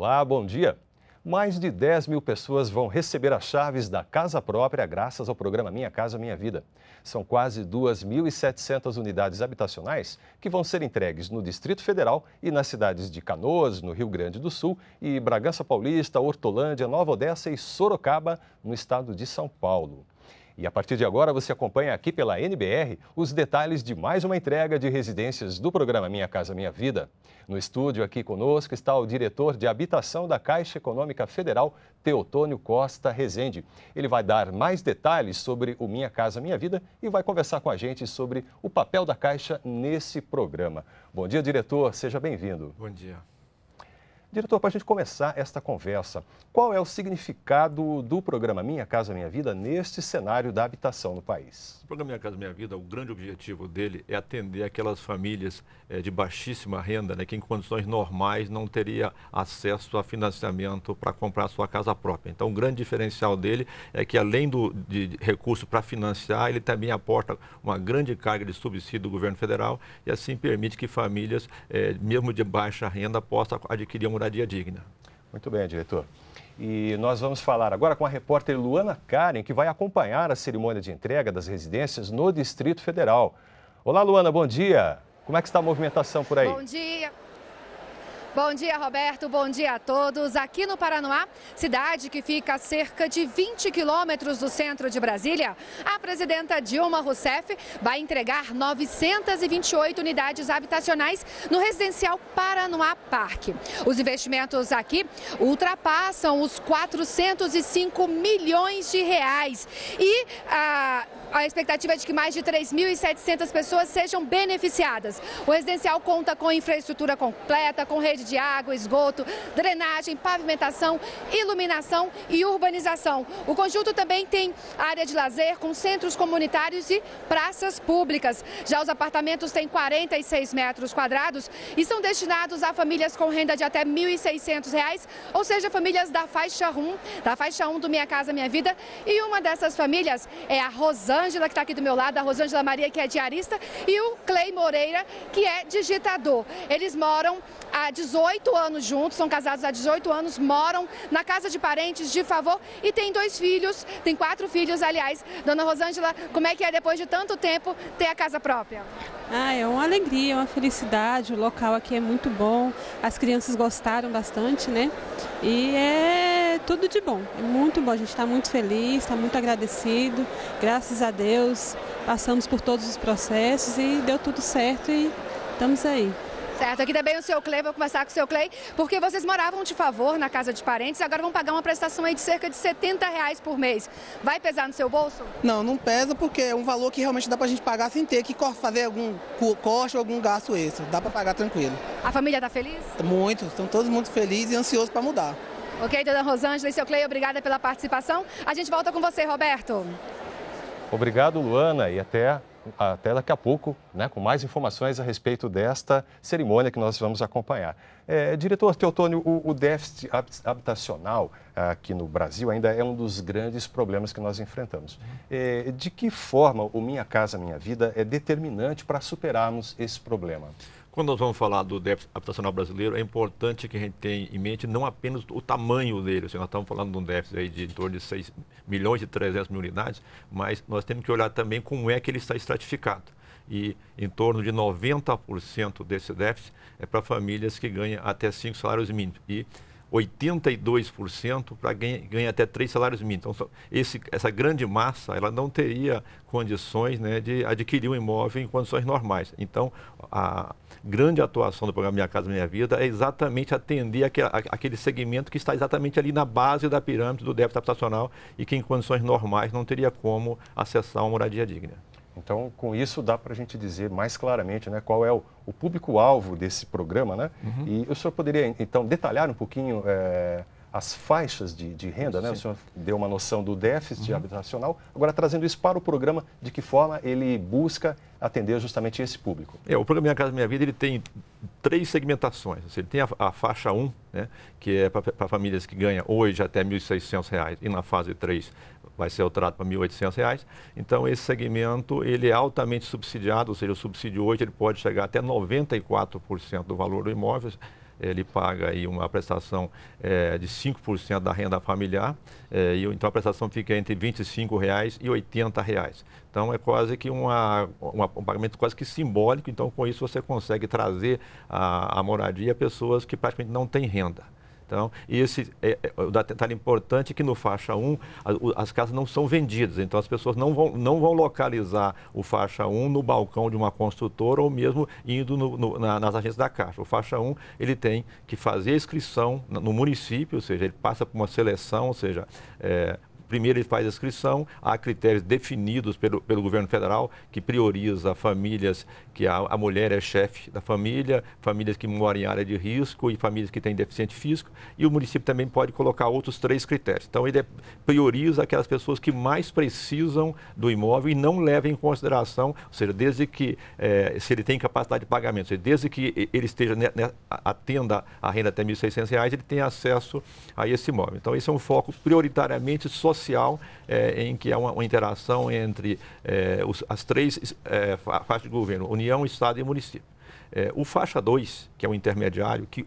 Olá, bom dia. Mais de 10 mil pessoas vão receber as chaves da casa própria graças ao programa Minha Casa Minha Vida. São quase 2.700 unidades habitacionais que vão ser entregues no Distrito Federal e nas cidades de Canoas, no Rio Grande do Sul, e Bragança Paulista, Hortolândia, Nova Odessa e Sorocaba, no estado de São Paulo. E a partir de agora você acompanha aqui pela NBR os detalhes de mais uma entrega de residências do programa Minha Casa Minha Vida. No estúdio aqui conosco está o diretor de habitação da Caixa Econômica Federal, Teotônio Costa Rezende. Ele vai dar mais detalhes sobre o Minha Casa Minha Vida e vai conversar com a gente sobre o papel da Caixa nesse programa. Bom dia, diretor, seja bem-vindo. Bom dia. Diretor, para a gente começar esta conversa, qual é o significado do programa Minha Casa Minha Vida neste cenário da habitação no país? O programa Minha Casa Minha Vida, o grande objetivo dele é atender aquelas famílias é, de baixíssima renda, né, que em condições normais não teria acesso a financiamento para comprar sua casa própria. Então, o grande diferencial dele é que, além do, de recurso para financiar, ele também aporta uma grande carga de subsídio do governo federal e, assim, permite que famílias, é, mesmo de baixa renda, possam adquirir uma moradia digna. Muito bem, diretor. E nós vamos falar agora com a repórter Luana Karen, que vai acompanhar a cerimônia de entrega das residências no Distrito Federal. Olá, Luana, bom dia. Como é que está a movimentação por aí? Bom dia. Bom dia, Roberto. Bom dia a todos. Aqui no Paranoá, cidade que fica a cerca de 20 quilômetros do centro de Brasília, a presidenta Dilma Rousseff vai entregar 928 unidades habitacionais no residencial Paranoá Parque. Os investimentos aqui ultrapassam os 405 milhões de reais. E ah, a expectativa é de que mais de 3.700 pessoas sejam beneficiadas. O residencial conta com infraestrutura completa, com rede de água, esgoto, drenagem, pavimentação, iluminação e urbanização. O conjunto também tem área de lazer com centros comunitários e praças públicas. Já os apartamentos têm 46 metros quadrados e são destinados a famílias com renda de até R$ 1.600, ou seja, famílias da faixa 1, da faixa 1 do Minha Casa Minha Vida. E uma dessas famílias é a Rosana Rosângela, que está aqui do meu lado, a Rosângela Maria, que é diarista, e o Clay Moreira, que é digitador. Eles moram há 18 anos juntos, são casados há 18 anos, moram na casa de parentes de favor e têm dois filhos, tem quatro filhos, aliás. Dona Rosângela, como é que é depois de tanto tempo ter a casa própria? Ah, é uma alegria, uma felicidade, o local aqui é muito bom, as crianças gostaram bastante, né? E é tudo de bom. É muito bom, a gente está muito feliz, está muito agradecido. Graças a Deus, passamos por todos os processos e deu tudo certo e estamos aí. Certo, aqui também o seu Clay, vou conversar com o seu Clay, porque vocês moravam de favor na casa de parentes e agora vão pagar uma prestação aí de cerca de 70 reais por mês. Vai pesar no seu bolso? Não, não pesa porque é um valor que realmente dá pra gente pagar sem ter que fazer algum corte ou algum gasto extra. Dá pra pagar tranquilo. A família tá feliz? Muito, estão todos muito felizes e ansiosos para mudar. Ok, dona Rosângela e seu Cleio, obrigada pela participação. A gente volta com você, Roberto. Obrigado, Luana, e até, até daqui a pouco, né, com mais informações a respeito desta cerimônia que nós vamos acompanhar. É, diretor Teotônio, o, o déficit habitacional ah, aqui no Brasil ainda é um dos grandes problemas que nós enfrentamos. Uhum. É, de que forma o Minha Casa Minha Vida é determinante para superarmos esse problema? Quando nós vamos falar do déficit habitacional brasileiro, é importante que a gente tenha em mente não apenas o tamanho dele, assim, nós estamos falando de um déficit aí de em torno de 6 milhões e 300 mil unidades, mas nós temos que olhar também como é que ele está estratificado. E em torno de 90% desse déficit é para famílias que ganham até 5 salários mínimos. E 82% para ganhar até três salários mínimos. Então, esse, essa grande massa, ela não teria condições né, de adquirir um imóvel em condições normais. Então, a grande atuação do programa Minha Casa Minha Vida é exatamente atender aquele, aquele segmento que está exatamente ali na base da pirâmide do débito habitacional e que em condições normais não teria como acessar uma moradia digna. Então, com isso, dá para a gente dizer mais claramente né, qual é o, o público-alvo desse programa. Né? Uhum. E o senhor poderia, então, detalhar um pouquinho é, as faixas de, de renda? Né? O senhor deu uma noção do déficit uhum. habitacional. Agora, trazendo isso para o programa, de que forma ele busca atender justamente esse público? É, o programa Minha Casa Minha Vida ele tem três segmentações. Assim, ele tem a, a, faixa 1, né, que é para famílias que ganham hoje até R$ 1.600 e na fase 3 vai ser alterado para R$ 1.800. Então, esse segmento ele é altamente subsidiado, ou seja, o subsídio hoje ele pode chegar até 94% do valor do imóvel. Ele paga aí uma prestação é, de 5% da renda familiar, é, e, então a prestação fica entre R$ 25,00 e R$ reais, Então é quase que uma, uma, um pagamento quase que simbólico, então com isso você consegue trazer a, a moradia pessoas que praticamente não têm renda. Então, e esse é, é, o detalhe importante é que no faixa 1 a, as casas não são vendidas, então as pessoas não vão, não vão localizar o faixa 1 no balcão de uma construtora ou mesmo indo no, no, na, nas agências da Caixa. O faixa 1 ele tem que fazer a inscrição no município, ou seja, ele passa por uma seleção, ou seja, é, Primeiro ele faz a inscrição, há critérios definidos pelo, pelo governo federal que prioriza famílias que a, a mulher é chefe da família, famílias que moram em área de risco e famílias que têm deficiente físico. E o município também pode colocar outros três critérios. Então ele é, prioriza aquelas pessoas que mais precisam do imóvel e não leva em consideração, ou seja, desde que é, se ele tem capacidade de pagamento, seja, desde que ele esteja né, atenda a renda até R$ 1.600, ele tem acesso a esse imóvel. Então esse é um foco prioritariamente social social é, em que há uma, uma interação entre é, os, as três eh, faixas de governo, União, Estado e município. o faixa 2, que é o intermediário, que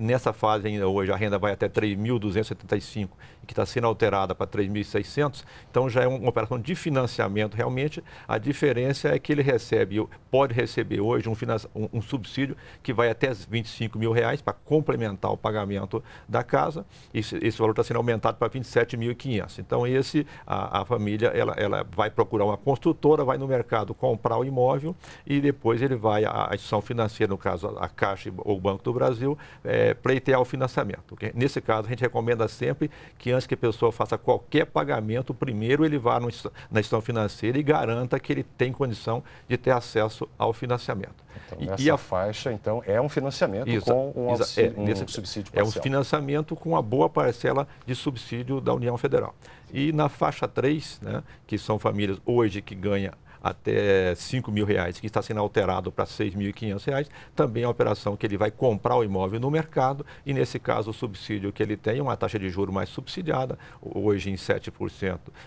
Nessa fase ainda hoje, a renda vai até 3.275, que está sendo alterada para 3.600. Então, já é uma operação de financiamento realmente. A diferença é que ele recebe, pode receber hoje um, um, um subsídio que vai até 25 mil reais para complementar o pagamento da casa. Esse, esse valor está sendo aumentado para 27.500. Então, esse, a, a família, ela, ela vai procurar uma construtora, vai no mercado comprar o imóvel e depois ele vai, a instituição financeira, no caso a Caixa ou o Banco do Brasil, é, pleitear o financiamento. Nesse caso, a gente recomenda sempre que antes que a pessoa faça qualquer pagamento, primeiro ele vá no, na instituição financeira e garanta que ele tem condição de ter acesso ao financiamento. Então, e, e a faixa, então, é um financiamento isso, com um, isso, é, um nesse, subsídio parcial. É um financiamento com uma boa parcela de subsídio da União Federal. E na faixa 3, né, que são famílias hoje que ganham até 5 mil reais, que está sendo alterado para 6.500 reais, também é uma operação que ele vai comprar o imóvel no mercado e, nesse caso, o subsídio que ele tem é uma taxa de juro mais subsidiada, hoje em 7%,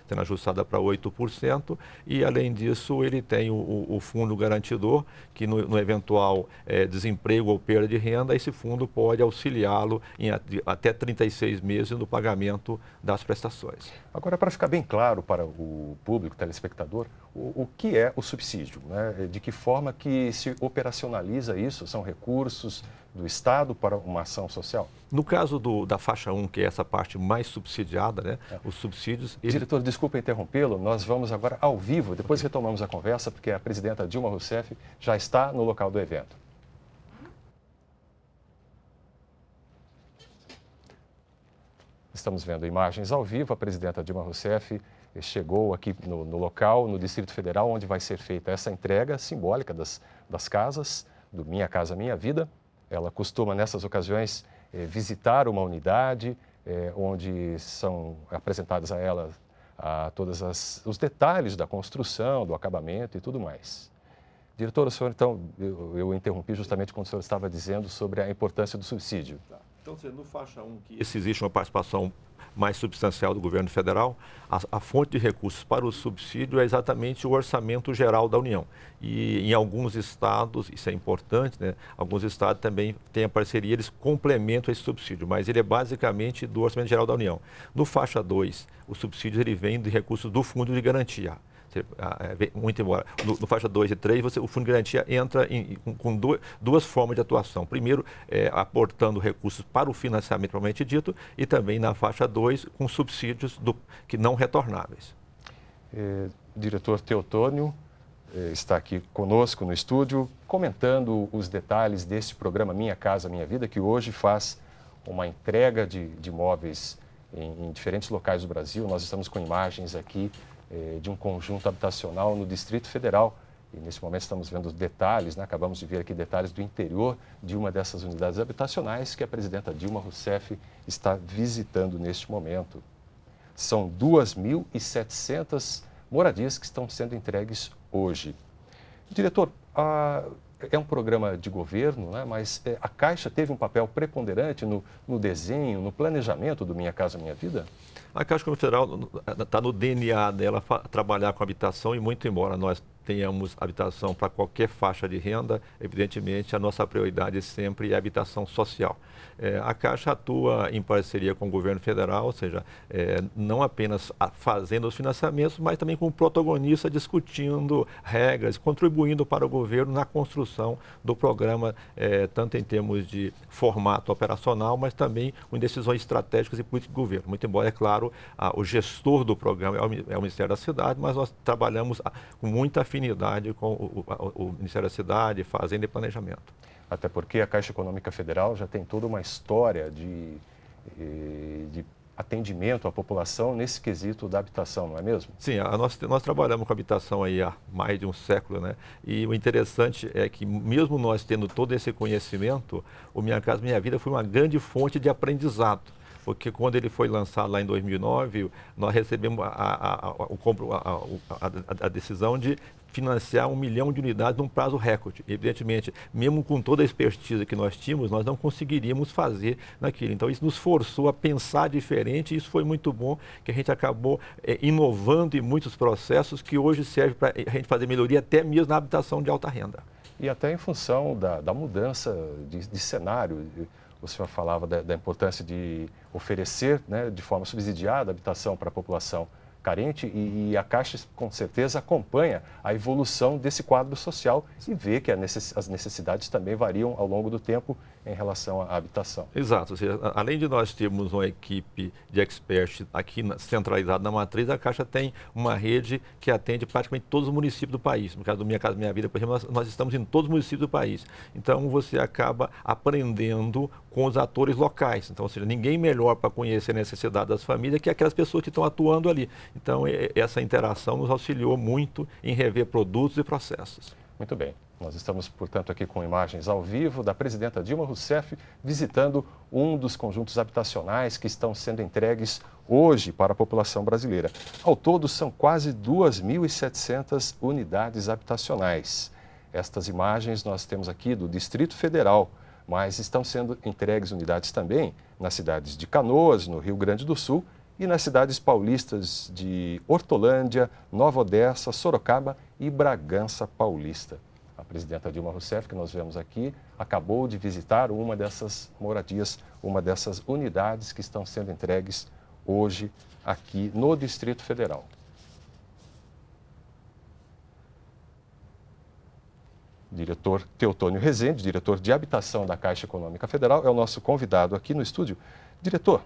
sendo ajustada para 8%, e, além disso, ele tem o, o fundo garantidor, que no, no eventual é, desemprego ou perda de renda, esse fundo pode auxiliá-lo em até 36 meses no pagamento das prestações. Agora, para ficar bem claro para o público, telespectador, o, o, que é o subsídio, né? de que forma que se operacionaliza isso, são recursos do Estado para uma ação social? No caso do, da faixa 1, que é essa parte mais subsidiada, né? É. os subsídios... Ele... Diretor, desculpa interrompê-lo, nós vamos agora ao vivo, depois okay. retomamos a conversa, porque a presidenta Dilma Rousseff já está no local do evento. estamos vendo imagens ao vivo, a presidenta Dilma Rousseff chegou aqui no, no local, no Distrito Federal, onde vai ser feita essa entrega simbólica das, das casas, do Minha Casa Minha Vida. Ela costuma, nessas ocasiões, eh, visitar uma unidade eh, onde são apresentadas a ela a todos os detalhes da construção, do acabamento e tudo mais. Diretora, o senhor, então, eu, eu interrompi justamente quando o senhor estava dizendo sobre a importância do subsídio. Tá. Então, no faixa 1, que esse existe uma participação mais substancial do governo federal, a, a, fonte de recursos para o subsídio é exatamente o orçamento geral da União. E em alguns estados, isso é importante, né? alguns estados também têm a parceria, eles complementam esse subsídio, mas ele é basicamente do orçamento geral da União. No faixa 2, o subsídio ele vem de recursos do fundo de garantia. Ah, é, muito embora no, no faixa 2 e 3, você, o Fundo de Garantia entra em, com, com duas, duas, formas de atuação. Primeiro, é, aportando recursos para o financiamento propriamente dito e também na faixa 2 com subsídios do, que não retornáveis. É, diretor Teotônio é, está aqui conosco no estúdio comentando os detalhes deste programa Minha Casa Minha Vida, que hoje faz uma entrega de, de imóveis em, em diferentes locais do Brasil. Nós estamos com imagens aqui é, de um conjunto habitacional no Distrito Federal. E nesse momento estamos vendo detalhes, né? acabamos de ver aqui detalhes do interior de uma dessas unidades habitacionais que a presidenta Dilma Rousseff está visitando neste momento. São 2.700 moradias que estão sendo entregues hoje. Diretor, ah, é, é um programa de governo, né, mas é, a Caixa teve um papel preponderante no, no, desenho, no planejamento do Minha Casa Minha Vida? A Caixa Federal está no tá DNA dela trabalhar com habitação e muito embora nós tenhamos habitação para qualquer faixa de renda, evidentemente a nossa prioridade sempre é a habitação social. É, a Caixa atua em parceria com o governo federal, ou seja, é, não apenas fazendo os financiamentos, mas também com o protagonista discutindo regras, contribuindo para o governo na construção do programa, é, tanto em termos de formato operacional, mas também com decisões estratégicas e políticas de governo. Muito embora, é claro, a, o gestor do programa é o, é o Ministério da Cidade, mas nós trabalhamos a, com muita afinidade com o, o, o Ministério da Cidade, Fazenda e Planejamento. Até porque a Caixa Econômica Federal já tem toda uma história de, eh, de atendimento à população nesse quesito da habitação, não é mesmo? Sim, nós, nós trabalhamos com habitação aí há mais de um século, né? E o interessante é que mesmo nós tendo todo esse conhecimento, o Minha Casa Minha Vida foi uma grande fonte de aprendizado. Porque quando ele foi lançado lá em 2009, nós recebemos a, a, a, a decisão de financiar um milhão de unidades num prazo recorde. Evidentemente, mesmo com toda a expertise que nós tínhamos, nós não conseguiríamos fazer naquilo. Então, isso nos forçou a pensar diferente e isso foi muito bom, que a gente acabou é, inovando em muitos processos que hoje servem para eh, a gente fazer melhoria até mesmo na habitação de alta renda. E até em função da, da mudança de, de, cenário, o senhor falava da, da importância de oferecer né, de forma subsidiada habitação para a população carente e, e, a Caixa, com certeza, acompanha a evolução desse quadro social e vê que necess, as necessidades também variam ao longo do tempo em relação à habitação. Exato. Seja, além de nós termos uma equipe de experts aqui na, centralizada na matriz, a Caixa tem uma rede que atende praticamente todos os municípios do país. No caso do Minha Casa Minha Vida, por exemplo, nós, nós estamos em todos os municípios do país. Então, você acaba aprendendo com os atores locais. Então, ou seja, ninguém melhor para conhecer a necessidade das famílias que aquelas pessoas que estão atuando ali. Então, essa interação nos auxiliou muito em rever produtos e processos. Muito bem. Nós estamos, portanto, aqui com imagens ao vivo da presidenta Dilma Rousseff visitando um dos conjuntos habitacionais que estão sendo entregues hoje para a população brasileira. Ao todo, são quase 2.700 unidades habitacionais. Estas imagens nós temos aqui do Distrito Federal, mas estão sendo entregues unidades também nas cidades de Canoas, no Rio Grande do Sul, e nas cidades paulistas de Hortolândia, Nova Odessa, Sorocaba e Bragança Paulista. A presidenta Dilma Rousseff, que nós vemos aqui, acabou de visitar uma dessas moradias, uma dessas unidades que estão sendo entregues hoje aqui no Distrito Federal. diretor Teotônio Rezende, diretor de habitação da Caixa Econômica Federal, é o nosso convidado aqui no estúdio. Diretor,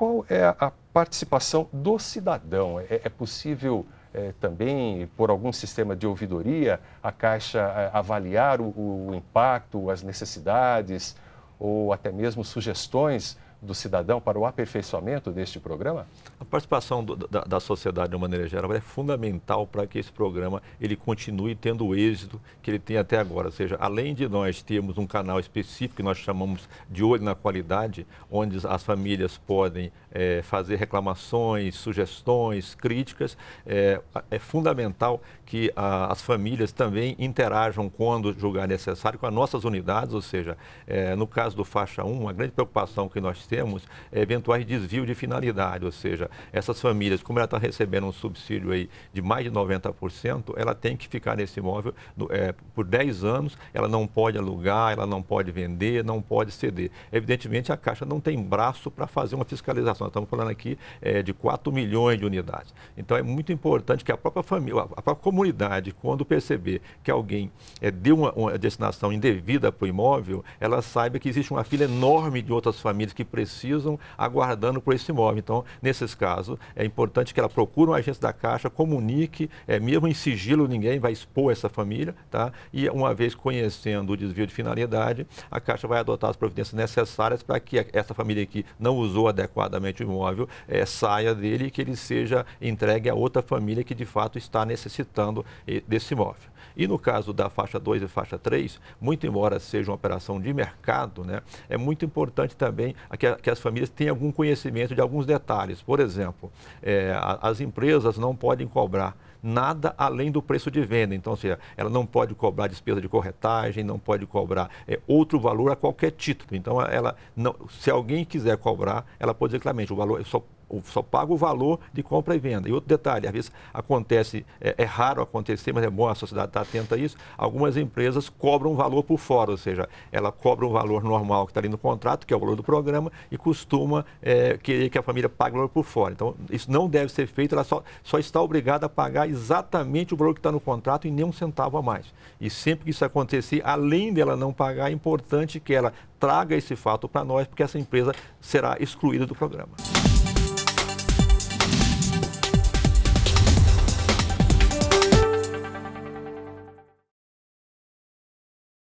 qual é a participação do cidadão? É, é possível é, também, por algum sistema de ouvidoria, a Caixa é, avaliar o, o impacto, as necessidades ou até mesmo sugestões do cidadão para o aperfeiçoamento deste programa? A participação do, da, da, sociedade de uma maneira geral é fundamental para que esse programa ele continue tendo o êxito que ele tem até agora. Ou seja, além de nós termos um canal específico que nós chamamos de olho na qualidade, onde as famílias podem é, fazer reclamações, sugestões, críticas. É, é fundamental que a, as famílias também interajam quando julgar necessário com as nossas unidades, ou seja, é, no caso do faixa 1, uma grande preocupação que nós temos é eventuais desvio de finalidade, ou seja, essas famílias, como ela está recebendo um subsídio aí de mais de 90%, ela tem que ficar nesse imóvel no, é, por 10 anos, ela não pode alugar, ela não pode vender, não pode ceder. Evidentemente, a Caixa não tem braço para fazer uma fiscalização nós estamos falando aqui é, de 4 milhões de unidades. Então é muito importante que a própria família, a própria comunidade, quando perceber que alguém é, deu uma, uma destinação indevida para o imóvel, ela saiba que existe uma fila enorme de outras famílias que precisam aguardando por esse imóvel. Então, nesses casos, é importante que ela procure um agente da Caixa, comunique, é, mesmo em sigilo, ninguém vai expor essa família, tá? E uma vez conhecendo o desvio de finalidade, a Caixa vai adotar as providências necessárias para que essa família aqui não usou adequadamente realmente o imóvel é, saia dele e que ele seja entregue a outra família que de fato está necessitando desse imóvel. E no caso da faixa 2 e faixa 3, muito embora seja uma operação de mercado, né, é muito importante também que, a, que as famílias tenham algum conhecimento de alguns detalhes. Por exemplo, é, as empresas não podem cobrar nada além do preço de venda. Então, ou seja, ela não pode cobrar despesa de corretagem, não pode cobrar é, outro valor a qualquer título. Então, ela não, se alguém quiser cobrar, ela pode dizer claramente, o valor, é só só paga o valor de compra e venda. E outro detalhe, às vezes acontece, é, é raro acontecer, mas é bom a sociedade estar tá atenta a isso, algumas empresas cobram valor por fora, ou seja, ela cobra o um valor normal que está ali no contrato, que é o valor do programa, e costuma é, querer que a família pague o valor por fora. Então, isso não deve ser feito, ela só, só está obrigada a pagar exatamente o valor que está no contrato e nem um centavo a mais. E sempre que isso acontecer, além dela não pagar, é importante que ela traga esse fato para nós, porque essa empresa será excluída do programa.